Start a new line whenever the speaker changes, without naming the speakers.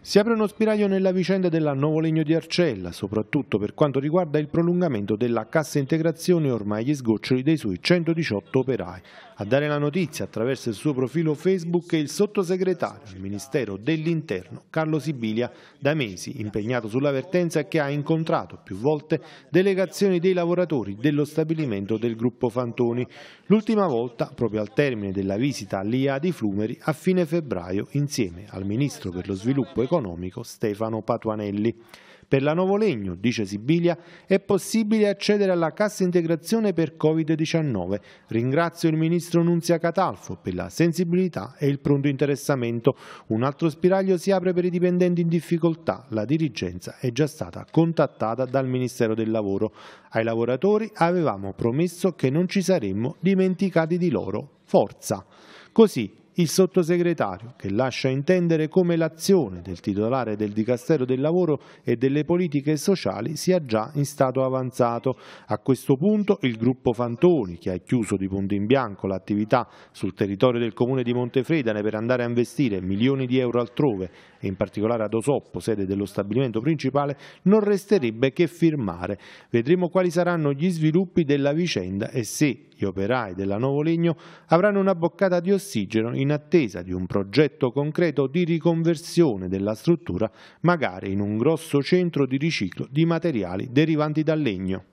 Si apre uno spiraglio nella vicenda della Novolegno di Arcella, soprattutto per quanto riguarda il prolungamento della cassa integrazione ormai gli sgoccioli dei suoi 118 operai. A dare la notizia attraverso il suo profilo Facebook è il sottosegretario del Ministero dell'Interno Carlo Sibilia, da mesi impegnato sulla sull'avvertenza che ha incontrato più volte delegazioni dei lavoratori dello stabilimento del gruppo Fantoni, l'ultima volta proprio al termine della visita all'IA di Flumeri a fine febbraio insieme al Ministro per lo Sviluppo e economico Stefano Patuanelli. Per la Legno, dice Sibilia, è possibile accedere alla cassa integrazione per Covid-19. Ringrazio il ministro Nunzia Catalfo per la sensibilità e il pronto interessamento. Un altro spiraglio si apre per i dipendenti in difficoltà. La dirigenza è già stata contattata dal Ministero del Lavoro. Ai lavoratori avevamo promesso che non ci saremmo dimenticati di loro. Forza! Così il sottosegretario, che lascia intendere come l'azione del titolare del Dicastero del Lavoro e delle politiche sociali sia già in stato avanzato. A questo punto il gruppo Fantoni, che ha chiuso di punto in bianco l'attività sul territorio del comune di Montefredane per andare a investire milioni di euro altrove e in particolare ad Osoppo, sede dello stabilimento principale, non resterebbe che firmare. Vedremo quali saranno gli sviluppi della vicenda e se gli operai della Nuovo Legno avranno una boccata di ossigeno in attesa di un progetto concreto di riconversione della struttura, magari in un grosso centro di riciclo di materiali derivanti dal legno.